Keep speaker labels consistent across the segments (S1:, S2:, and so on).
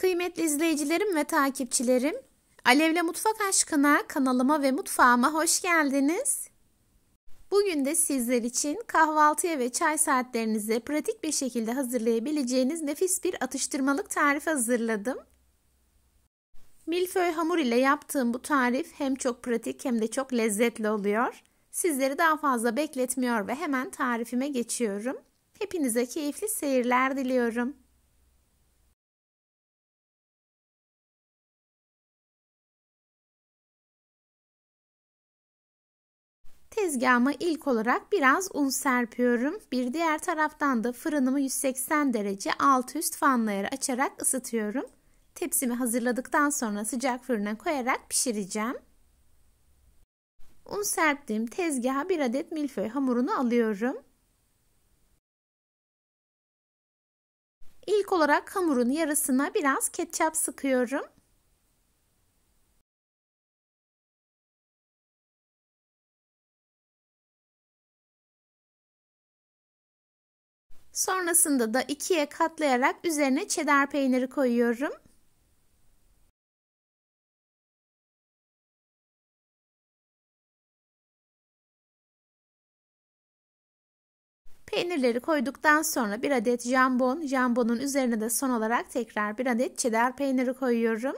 S1: Kıymetli izleyicilerim ve takipçilerim,
S2: Alevle Mutfak Aşkına kanalıma ve mutfağıma hoş geldiniz. Bugün de sizler için kahvaltıya ve çay saatlerinize pratik bir şekilde hazırlayabileceğiniz nefis bir atıştırmalık tarif hazırladım. Milföy hamur ile yaptığım bu tarif hem çok pratik hem de çok lezzetli oluyor. Sizleri daha fazla bekletmiyor ve hemen tarifime geçiyorum. Hepinize keyifli seyirler
S1: diliyorum. tezgahıma ilk olarak biraz un serpiyorum. Bir diğer taraftan da fırınımı 180
S2: derece alt üst fanları açarak ısıtıyorum. Tepsimi hazırladıktan sonra sıcak fırına koyarak pişireceğim. Un serptiğim tezgaha bir adet milföy hamurunu alıyorum.
S1: İlk olarak hamurun yarısına biraz ketçap sıkıyorum. Sonrasında da ikiye katlayarak üzerine çedar peyniri koyuyorum. Peynirleri koyduktan sonra bir adet jambon, jambonun üzerine de son olarak tekrar bir adet çedar peyniri koyuyorum.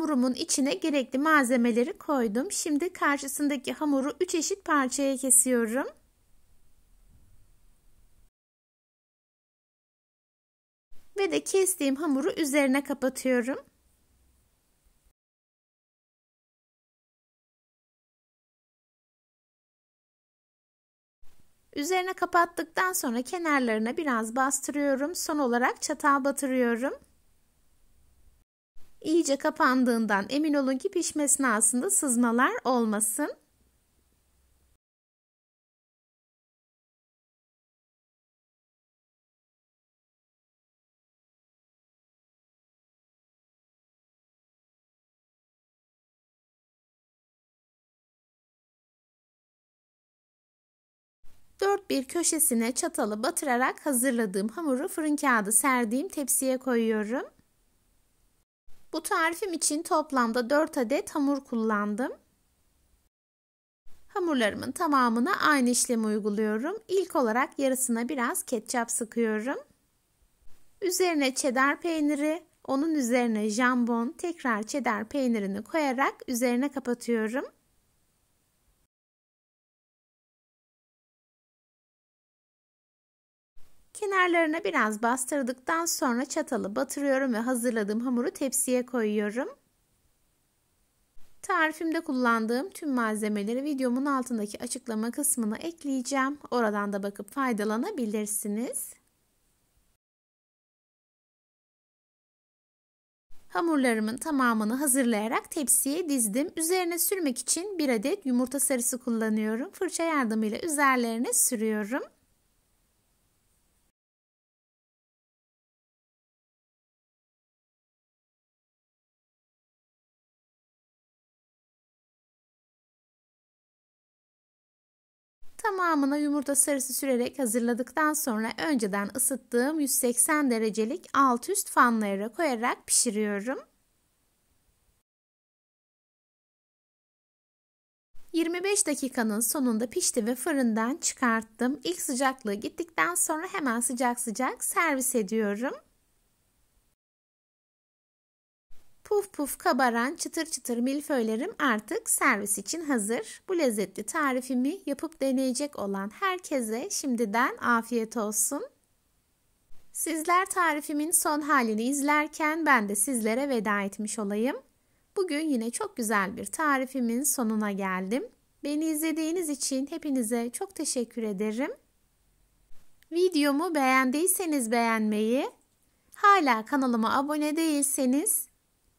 S1: hamurumun içine gerekli malzemeleri koydum. Şimdi karşısındaki hamuru 3 eşit parçaya
S2: kesiyorum.
S1: Ve de kestiğim hamuru üzerine kapatıyorum. Üzerine kapattıktan sonra kenarlarına biraz bastırıyorum.
S2: Son olarak çatal batırıyorum iyice kapandığından
S1: emin olun ki pişme esnasında sızmalar olmasın. Dört bir köşesine çatalı batırarak hazırladığım hamuru fırın
S2: kağıdı serdiğim tepsiye koyuyorum. Bu tarifim için toplamda 4 adet hamur kullandım. Hamurlarımın tamamına aynı işlemi uyguluyorum. İlk olarak yarısına biraz ketçap sıkıyorum. Üzerine çedar peyniri, onun üzerine jambon, tekrar çedar
S1: peynirini koyarak üzerine kapatıyorum. Kenarlarına biraz
S2: bastırdıktan sonra çatalı batırıyorum ve hazırladığım hamuru tepsiye koyuyorum. Tarifimde kullandığım tüm malzemeleri videomun altındaki açıklama kısmına ekleyeceğim. Oradan da bakıp faydalanabilirsiniz. Hamurlarımın tamamını hazırlayarak tepsiye dizdim. Üzerine sürmek için bir adet yumurta sarısı kullanıyorum. Fırça
S1: yardımıyla üzerlerine sürüyorum. Tamamına yumurta sarısı sürerek hazırladıktan sonra önceden ısıttığım 180
S2: derecelik alt üst fanlara koyarak pişiriyorum. 25 dakikanın sonunda pişti ve fırından çıkarttım. İlk sıcaklığı gittikten sonra hemen sıcak sıcak servis ediyorum. Puf puf kabaran çıtır çıtır milföylerim artık servis için hazır. Bu lezzetli tarifimi yapıp deneyecek olan herkese şimdiden afiyet olsun. Sizler tarifimin son halini izlerken ben de sizlere veda etmiş olayım. Bugün yine çok güzel bir tarifimin sonuna geldim. Beni izlediğiniz için hepinize çok teşekkür ederim. Videomu beğendiyseniz beğenmeyi, hala kanalıma abone değilseniz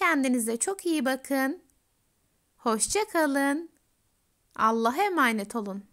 S2: Kendinize çok
S1: iyi bakın. Hoşça kalın. Allah'a emanet olun.